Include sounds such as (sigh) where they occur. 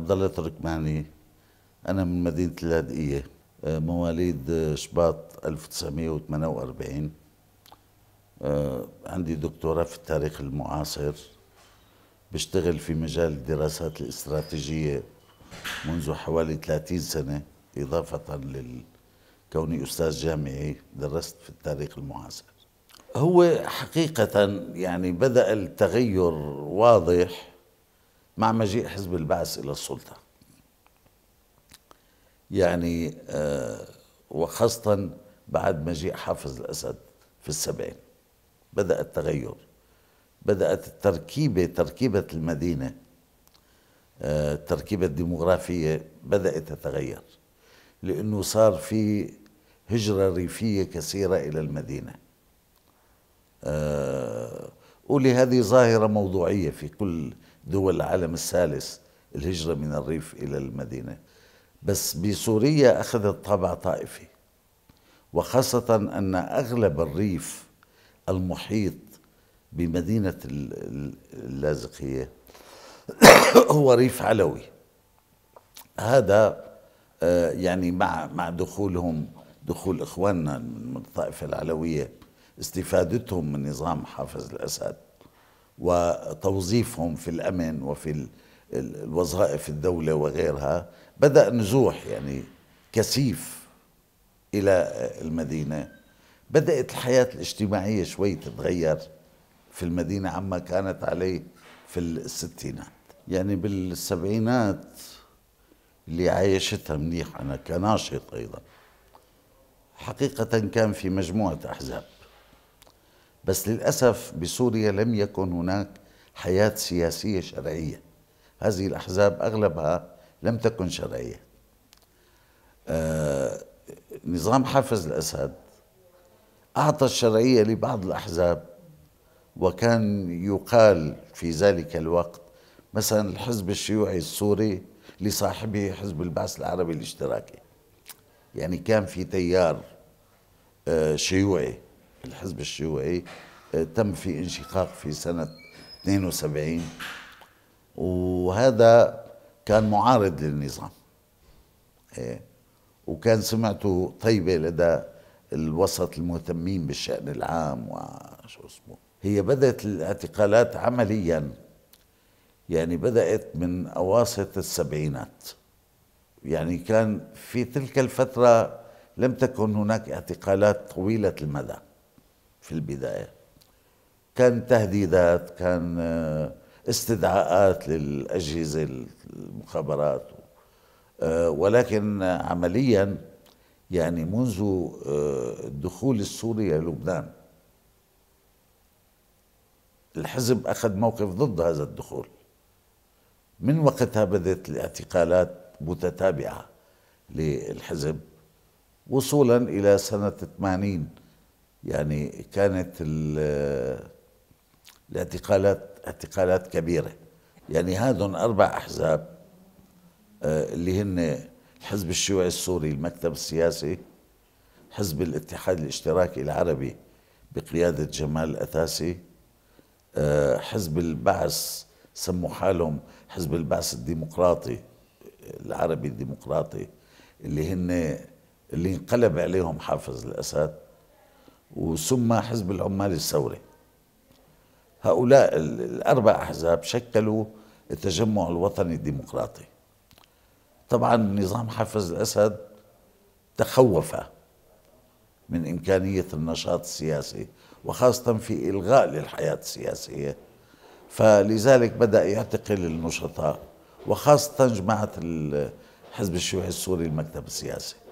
عبد الله تركماني انا من مدينه اللاذقيه آه، مواليد آه، شباط 1948 آه، عندي دكتوراه في التاريخ المعاصر بشتغل في مجال الدراسات الاستراتيجيه منذ حوالي 30 سنه اضافه لل كوني استاذ جامعي درست في التاريخ المعاصر هو حقيقه يعني بدا التغير واضح مع مجيء حزب البعث إلى السلطة يعني آه، وخاصة بعد مجيء حافظ الأسد في السبعين بدأ التغير بدأت التركيبة تركيبة المدينة التركيبة آه، الديمغرافية بدأت تتغير لأنه صار في هجرة ريفية كثيرة إلى المدينة آه، ولهذه ظاهرة موضوعية في كل دول العالم الثالث الهجرة من الريف إلى المدينة بس بسوريا أخذت طابع طائفي وخاصة أن أغلب الريف المحيط بمدينة اللاذقية (coughs) هو ريف علوي هذا آه، يعني مع مع دخولهم دخول إخواننا من الطائفة العلوية استفادتهم من نظام حافظ الأسد وتوظيفهم في الأمن وفي الوظائف الدولة وغيرها بدأ نزوح يعني كثيف إلى المدينة بدأت الحياة الاجتماعية شوي تتغير في المدينة عما كانت عليه في الستينات يعني بالسبعينات اللي عايشتها منيح أنا كناشط أيضا حقيقة كان في مجموعة أحزاب بس للأسف بسوريا لم يكن هناك حياة سياسية شرعية هذه الأحزاب أغلبها لم تكن شرعية آه نظام حافظ الأسد أعطى الشرعية لبعض الأحزاب وكان يقال في ذلك الوقت مثلا الحزب الشيوعي السوري لصاحبه حزب البعث العربي الاشتراكي يعني كان في تيار آه شيوعي الحزب الشيوعي آه، تم في انشقاق في سنة 72 وهذا كان معارض للنظام إيه. وكان سمعته طيبة لدى الوسط المهتمين بالشأن العام وشو اسمه هي بدأت الاعتقالات عمليا يعني بدأت من أواسط السبعينات يعني كان في تلك الفترة لم تكن هناك اعتقالات طويلة المدى في البداية كان تهديدات كان آه، استدعاءات للأجهزة المخابرات آه، ولكن عمليا يعني منذ آه، الدخول السوري الى لبنان الحزب أخذ موقف ضد هذا الدخول من وقتها بدأت الاعتقالات متتابعة للحزب وصولا إلى سنة 80 يعني كانت الاعتقالات اعتقالات كبيرة يعني هذون أربع أحزاب آه، اللي هن الحزب الشيوعي السوري المكتب السياسي حزب الاتحاد الاشتراكي العربي بقيادة جمال الأثاسي آه، حزب البعث سموا حالهم حزب البعث الديمقراطي العربي الديمقراطي اللي هن اللي انقلب عليهم حافظ الأسد وثم حزب العمال الثوري هؤلاء الأربع أحزاب شكلوا التجمع الوطني الديمقراطي طبعا نظام حافظ الأسد تخوف من إمكانية النشاط السياسي وخاصة في إلغاء للحياة السياسية فلذلك بدأ يعتقل النشطاء وخاصة جماعة الحزب الشيوعي السوري المكتب السياسي